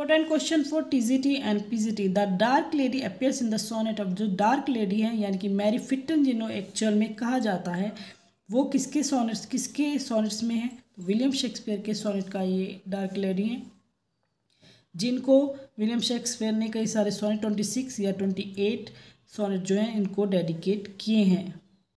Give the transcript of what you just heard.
important question for TGT and PGT the dark lady appears in the sonnet of जो dark lady है यानी कि Mary फिटन जिन्हों actual में कहा जाता है वो किसके सोनेट्स किसके सोनेट्स में है तो विलियम शेक्सपियर के सोनेट का ये डार्क लेडी है जिनको विलियम शेक्सपियर ने कई सारे सोनेट ट्वेंटी सिक्स या ट्वेंटी एट सोनेट जो हैं इनको डेडिकेट किए हैं